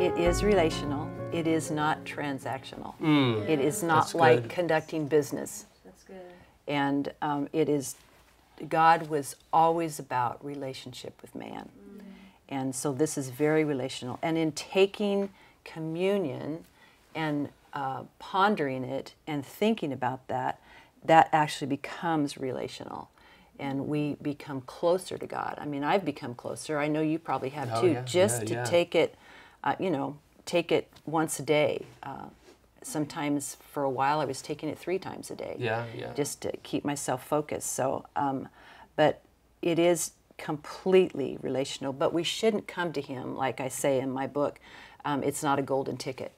it is relational. It is not transactional. Mm. It is not That's like good. conducting business. That's good. And um, it is, God was always about relationship with man. Mm. And so this is very relational. And in taking communion and uh, pondering it and thinking about that, that actually becomes relational and we become closer to God. I mean, I've become closer. I know you probably have oh, too, yeah, just yeah, to yeah. take it uh, you know, take it once a day. Uh, sometimes for a while I was taking it three times a day. Yeah, yeah. Just to keep myself focused. So, um, but it is completely relational. But we shouldn't come to Him, like I say in my book, um, it's not a golden ticket.